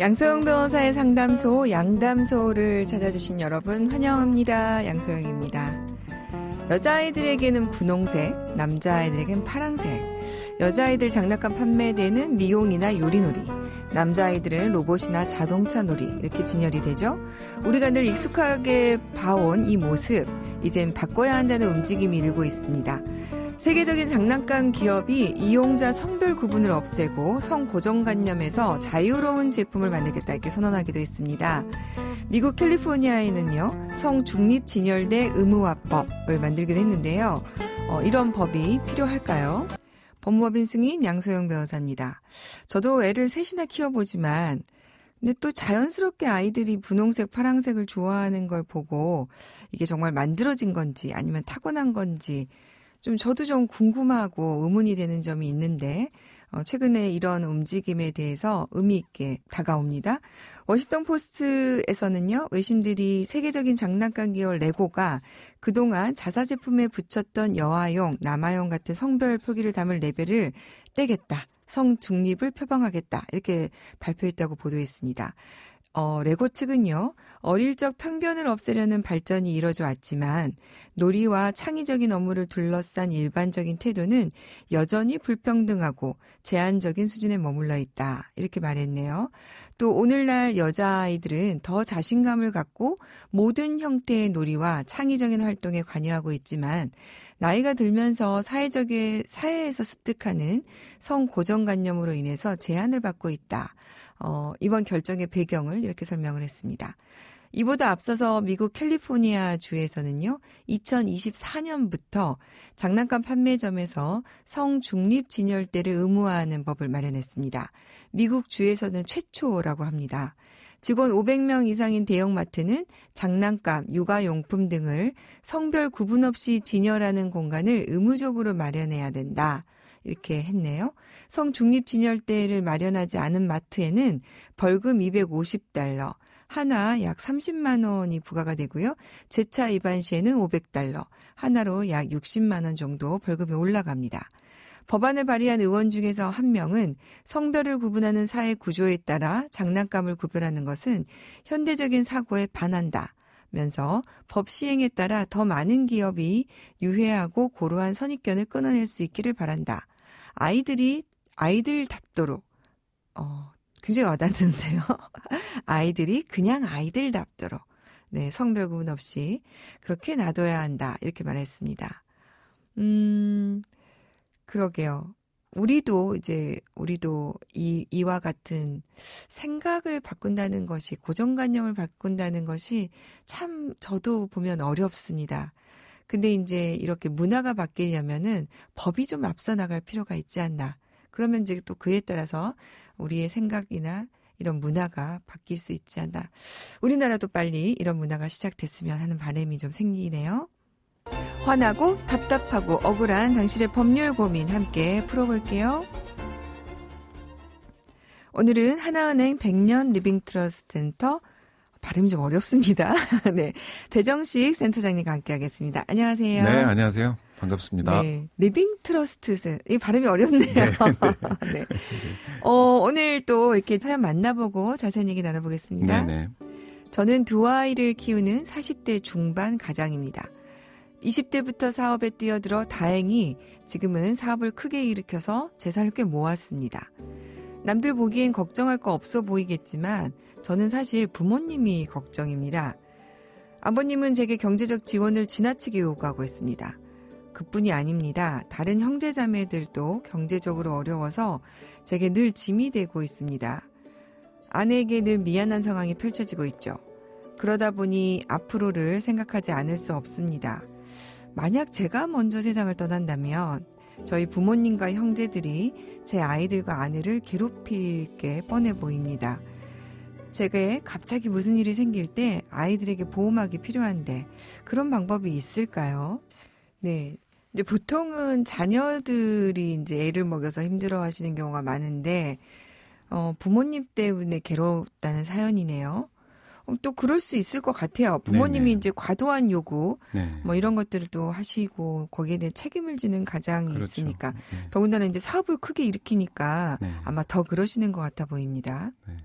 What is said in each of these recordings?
양소영 변호사의 상담소 양담소를 찾아주신 여러분 환영합니다. 양소영입니다. 여자아이들에게는 분홍색, 남자아이들에겐 파랑색, 여자아이들 장난감 판매되는 미용이나 요리놀이, 남자아이들은 로봇이나 자동차 놀이 이렇게 진열이 되죠. 우리가 늘 익숙하게 봐온 이 모습, 이젠 바꿔야 한다는 움직임이 일고 있습니다. 세계적인 장난감 기업이 이용자 성별 구분을 없애고 성 고정관념에서 자유로운 제품을 만들겠다 이렇게 선언하기도 했습니다. 미국 캘리포니아에는요, 성중립 진열대 의무화법을 만들기도 했는데요. 어, 이런 법이 필요할까요? 법무법인 승인 양소영 변호사입니다. 저도 애를 셋이나 키워보지만 근데 또 자연스럽게 아이들이 분홍색, 파랑색을 좋아하는 걸 보고 이게 정말 만들어진 건지 아니면 타고난 건지 좀 저도 좀 궁금하고 의문이 되는 점이 있는데 어, 최근에 이런 움직임에 대해서 의미 있게 다가옵니다. 워싱턴 포스트에서는요, 외신들이 세계적인 장난감 기업 레고가 그동안 자사 제품에 붙였던 여아용, 남아용 같은 성별 표기를 담을 레벨을 떼겠다. 성 중립을 표방하겠다. 이렇게 발표했다고 보도했습니다. 어, 레고 측은요, 어릴 적 편견을 없애려는 발전이 이뤄져 왔지만, 놀이와 창의적인 업무를 둘러싼 일반적인 태도는 여전히 불평등하고 제한적인 수준에 머물러 있다. 이렇게 말했네요. 또 오늘날 여자아이들은 더 자신감을 갖고 모든 형태의 놀이와 창의적인 활동에 관여하고 있지만, 나이가 들면서 사회적에, 사회에서 습득하는 성 고정관념으로 인해서 제한을 받고 있다. 어, 이번 결정의 배경을 이렇게 설명을 했습니다. 이보다 앞서서 미국 캘리포니아 주에서는요, 2024년부터 장난감 판매점에서 성중립 진열대를 의무화하는 법을 마련했습니다. 미국 주에서는 최초라고 합니다. 직원 500명 이상인 대형마트는 장난감, 육아용품 등을 성별 구분 없이 진열하는 공간을 의무적으로 마련해야 된다. 이렇게 했네요. 성중립진열대를 마련하지 않은 마트에는 벌금 250달러, 하나 약 30만 원이 부과가 되고요. 재차 위반 시에는 500달러, 하나로 약 60만 원 정도 벌금이 올라갑니다. 법안을 발의한 의원 중에서 한 명은 성별을 구분하는 사회 구조에 따라 장난감을 구별하는 것은 현대적인 사고에 반한다. 면서 법 시행에 따라 더 많은 기업이 유해하고 고루한 선입견을 끊어낼 수 있기를 바란다. 아이들이 아이들답도록 어, 굉장히 와닿는데요. 아이들이 그냥 아이들답도록 네, 성별 구분 없이 그렇게 놔둬야 한다. 이렇게 말했습니다. 음, 그러게요. 우리도 이제 우리도 이 이와 같은 생각을 바꾼다는 것이 고정관념을 바꾼다는 것이 참 저도 보면 어렵습니다. 근데 이제 이렇게 문화가 바뀌려면은 법이 좀 앞서 나갈 필요가 있지 않나. 그러면 이제 또 그에 따라서 우리의 생각이나 이런 문화가 바뀔 수 있지 않나. 우리나라도 빨리 이런 문화가 시작됐으면 하는 바람이 좀 생기네요. 화나고 답답하고 억울한 당신의 법률 고민 함께 풀어볼게요. 오늘은 하나은행 100년 리빙트러스트 센터 발음 좀 어렵습니다. 네. 대정식 센터장님과 함께하겠습니다. 안녕하세요. 네, 안녕하세요. 반갑습니다. 네. 리빙 트러스트 센. 이 발음이 어렵네요. 네, 네. 네. 어, 오늘 또 이렇게 사연 만나보고 자세한 얘기 나눠보겠습니다. 네. 네. 저는 두 아이를 키우는 40대 중반 가장입니다. 20대부터 사업에 뛰어들어 다행히 지금은 사업을 크게 일으켜서 재산을 꽤 모았습니다. 남들 보기엔 걱정할 거 없어 보이겠지만 저는 사실 부모님이 걱정입니다. 아버님은 제게 경제적 지원을 지나치게 요구하고 있습니다. 그뿐이 아닙니다. 다른 형제 자매들도 경제적으로 어려워서 제게 늘 짐이 되고 있습니다. 아내에게 늘 미안한 상황이 펼쳐지고 있죠. 그러다 보니 앞으로를 생각하지 않을 수 없습니다. 만약 제가 먼저 세상을 떠난다면 저희 부모님과 형제들이 제 아이들과 아내를 괴롭힐 게 뻔해 보입니다. 제게 갑자기 무슨 일이 생길 때 아이들에게 보호막이 필요한데 그런 방법이 있을까요? 네. 이제 보통은 자녀들이 이제 애를 먹여서 힘들어 하시는 경우가 많은데 어 부모님 때문에 괴롭다는 사연이네요. 어, 또 그럴 수 있을 것 같아요. 부모님이 네네. 이제 과도한 요구 네. 뭐 이런 것들을 또 하시고 거기에 대한 책임을 지는 가장이 그렇죠. 있으니까 네. 더군다나 이제 사업을 크게 일으키니까 네. 아마 더 그러시는 것 같아 보입니다. 네.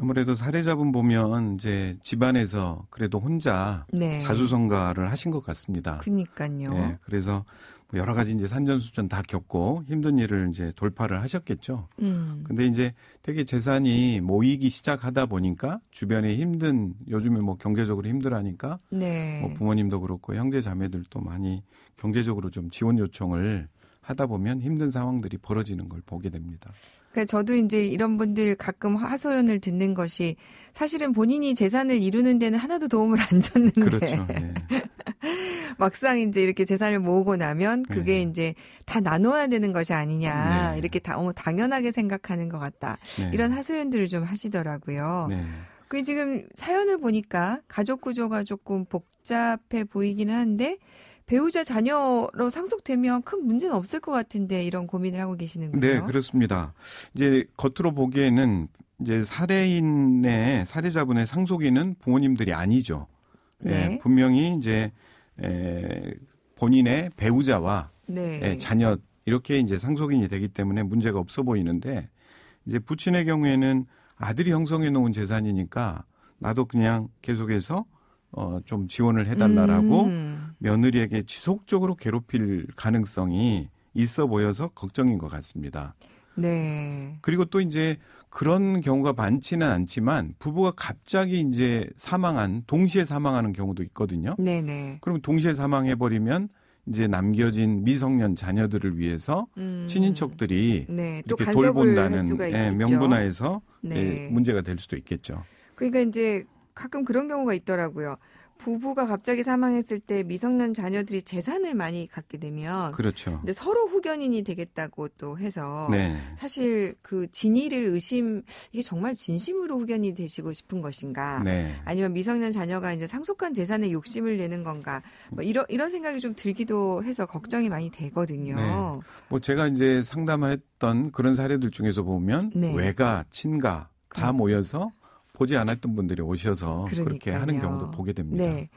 아무래도 사례자분 보면 이제 집안에서 그래도 혼자 네. 자수성가를 하신 것 같습니다. 그니까요. 네. 그래서 뭐 여러 가지 이제 산전수전 다 겪고 힘든 일을 이제 돌파를 하셨겠죠. 음. 근데 이제 되게 재산이 모이기 시작하다 보니까 주변에 힘든 요즘에 뭐 경제적으로 힘들하니까 네. 뭐 부모님도 그렇고 형제 자매들도 많이 경제적으로 좀 지원 요청을 하다 보면 힘든 상황들이 벌어지는 걸 보게 됩니다. 그러니까 저도 이제 이런 분들 가끔 하소연을 듣는 것이 사실은 본인이 재산을 이루는 데는 하나도 도움을 안 줬는데. 그렇죠. 예. 막상 이제 이렇게 재산을 모으고 나면 그게 네. 이제 다 나눠야 되는 것이 아니냐 네. 이렇게 다 너무 어, 당연하게 생각하는 것 같다 네. 이런 하소연들을 좀 하시더라고요. 네. 그 지금 사연을 보니까 가족 구조가 조금 복잡해 보이기는 한데 배우자 자녀로 상속되면 큰 문제는 없을 것 같은데 이런 고민을 하고 계시는군요. 네, 그렇습니다. 이제 겉으로 보기에는 이제 사례인의사례자분의 상속인은 부모님들이 아니죠. 예, 네. 예, 분명히 이제 에, 본인의 배우자와 네. 에, 자녀 이렇게 이제 상속인이 되기 때문에 문제가 없어 보이는데 이제 부친의 경우에는 아들이 형성해 놓은 재산이니까 나도 그냥 계속해서 어, 좀 지원을 해달라라고 음. 며느리에게 지속적으로 괴롭힐 가능성이 있어 보여서 걱정인 것 같습니다. 네. 그리고 또 이제 그런 경우가 많지는 않지만 부부가 갑자기 이제 사망한 동시에 사망하는 경우도 있거든요. 네네. 그럼 동시에 사망해 버리면 이제 남겨진 미성년 자녀들을 위해서 음. 친인척들이 네, 이렇게 돌본다는 예, 명분화에서 네. 예, 문제가 될 수도 있겠죠. 그러니까 이제 가끔 그런 경우가 있더라고요. 부부가 갑자기 사망했을 때 미성년 자녀들이 재산을 많이 갖게 되면 그렇죠. 근데 서로 후견인이 되겠다고 또 해서 네. 사실 그진의를 의심 이게 정말 진심으로 후견이 되시고 싶은 것인가? 네. 아니면 미성년 자녀가 이제 상속한 재산에 욕심을 내는 건가? 뭐 이런 이런 생각이 좀 들기도 해서 걱정이 많이 되거든요. 네. 뭐 제가 이제 상담했던 그런 사례들 중에서 보면 네. 외가, 친가 다 그렇죠. 모여서 보지 않았던 분들이 오셔서 그러니까요. 그렇게 하는 경우도 보게 됩니다. 네.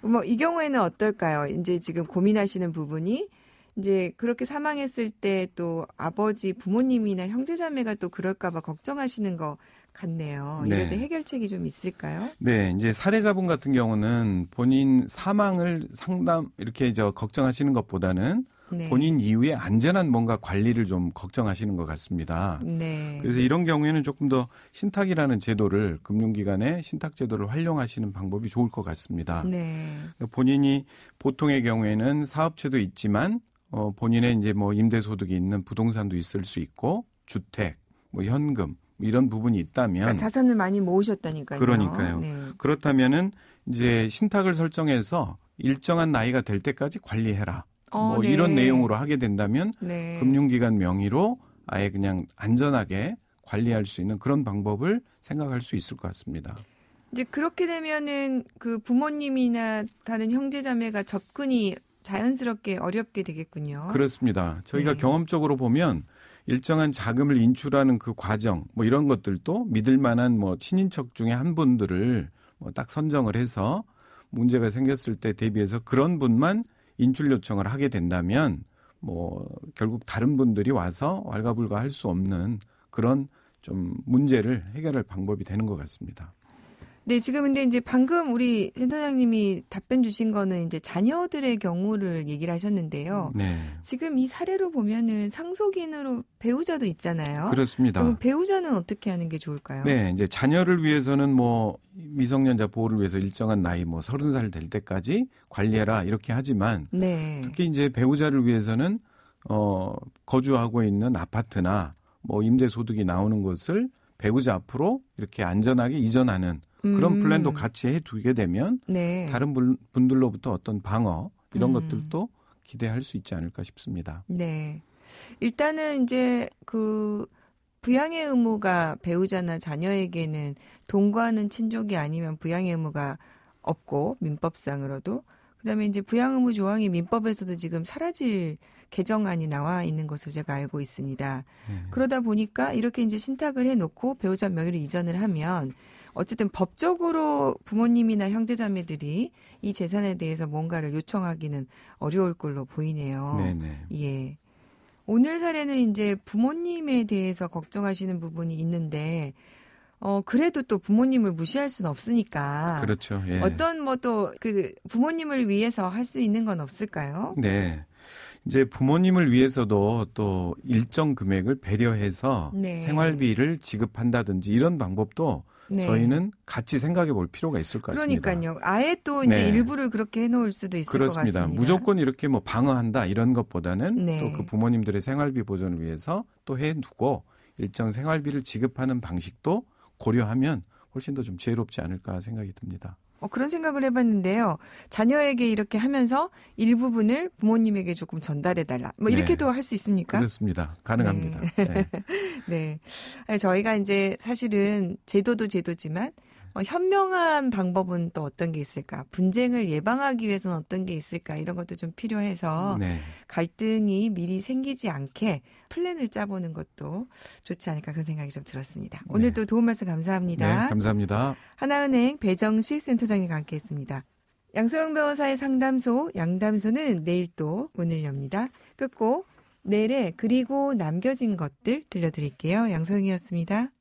뭐 이 경우에는 어떨까요? 이제 지금 고민하시는 부분이 이제 그렇게 사망했을 때 또 아버지 부모님이나 형제자매가 또 그럴까봐 걱정하시는 거 같네요. 네. 이럴 때 해결책이 좀 있을까요? 네, 이제 살해자분 같은 경우는 본인 사망을 상담 이렇게 저 걱정하시는 것보다는 네. 본인 이후에 안전한 뭔가 관리를 좀 걱정하시는 것 같습니다. 네. 그래서 이런 경우에는 조금 더 신탁이라는 제도를 금융기관의 신탁 제도를 활용하시는 방법이 좋을 것 같습니다. 네. 본인이 보통의 경우에는 사업체도 있지만 어, 본인의 이제 뭐 임대소득이 있는 부동산도 있을 수 있고 주택, 뭐 현금 뭐 이런 부분이 있다면 그러니까 자산을 많이 모으셨다니까요. 그러니까요. 네. 그렇다면은 이제 신탁을 설정해서 일정한 나이가 될 때까지 관리해라. 어, 뭐 네. 이런 내용으로 하게 된다면 네. 금융기관 명의로 아예 그냥 안전하게 관리할 수 있는 그런 방법을 생각할 수 있을 것 같습니다. 이제 그렇게 되면은 그 부모님이나 다른 형제자매가 접근이 자연스럽게 어렵게 되겠군요. 그렇습니다. 저희가 네. 경험적으로 보면 일정한 자금을 인출하는 그 과정 뭐 이런 것들도 믿을 만한 뭐 친인척 중에 한 분들을 뭐딱 선정을 해서 문제가 생겼을 때 대비해서 그런 분만 인출 요청을 하게 된다면 뭐 결국 다른 분들이 와서 왈가불가 할 수 없는 그런 좀 문제를 해결할 방법이 되는 것 같습니다. 네, 지금 근데 이제 방금 우리 센터장님이 답변 주신 거는 이제 자녀들의 경우를 얘기를 하셨는데요. 네. 지금 이 사례로 보면은 상속인으로 배우자도 있잖아요. 그렇습니다. 그럼 배우자는 어떻게 하는 게 좋을까요? 네, 이제 자녀를 위해서는 뭐 미성년자 보호를 위해서 일정한 나이 뭐 서른 살 될 때까지 관리해라 이렇게 하지만 네. 특히 이제 배우자를 위해서는 어 거주하고 있는 아파트나 뭐 임대 소득이 나오는 것을 배우자 앞으로 이렇게 안전하게 이전하는 그런 음. 플랜도 같이 해두게 되면 네. 다른 분들로부터 어떤 방어 이런 음. 것들도 기대할 수 있지 않을까 싶습니다. 네. 일단은 이제 그 부양의 의무가 배우자나 자녀에게는 동거하는 친족이 아니면 부양의 의무가 없고 민법상으로도 그다음에 이제 부양 의무 조항이 민법에서도 지금 사라질 개정안이 나와 있는 것을 제가 알고 있습니다. 음. 그러다 보니까 이렇게 이제 신탁을 해놓고 배우자 명의로 이전을 하면 어쨌든 법적으로 부모님이나 형제자매들이 이 재산에 대해서 뭔가를 요청하기는 어려울 걸로 보이네요. 네네. 예. 오늘 사례는 이제 부모님에 대해서 걱정하시는 부분이 있는데 어 그래도 또 부모님을 무시할 수는 없으니까 그렇죠. 예. 어떤 뭐 또 그 부모님을 위해서 할 수 있는 건 없을까요? 네. 이제 부모님을 위해서도 또 일정 금액을 배려해서 네. 생활비를 지급한다든지 이런 방법도 네. 저희는 같이 생각해 볼 필요가 있을 것 같습니다. 그러니까요. 아예 또 이제 네. 일부를 그렇게 해놓을 수도 있을 그렇습니다. 것 같습니다. 무조건 이렇게 뭐 방어한다 이런 것보다는 네. 또그 부모님들의 생활비 보존을 위해서 또 해두고 일정 생활비를 지급하는 방식도 고려하면 훨씬 더좀 지혜롭지 않을까 생각이 듭니다. 어, 그런 생각을 해봤는데요. 자녀에게 이렇게 하면서 일부분을 부모님에게 조금 전달해달라. 뭐 이렇게도 네. 할수 있습니까? 그렇습니다. 가능합니다. 네. 네. 저희가 이제 사실은 제도도 제도지만 어, 현명한 방법은 또 어떤 게 있을까? 분쟁을 예방하기 위해서는 어떤 게 있을까? 이런 것도 좀 필요해서 네. 갈등이 미리 생기지 않게 플랜을 짜보는 것도 좋지 않을까 그런 생각이 좀 들었습니다. 네. 오늘도 네. 도움 말씀 감사합니다. 네, 감사합니다. 하나은행 배정식 센터장님과 함께했습니다. 양소영 변호사의 상담소 양담소는 내일 또 문을 엽니다. 끝곡 내래 그리고 남겨진 것들 들려드릴게요. 양소영이었습니다.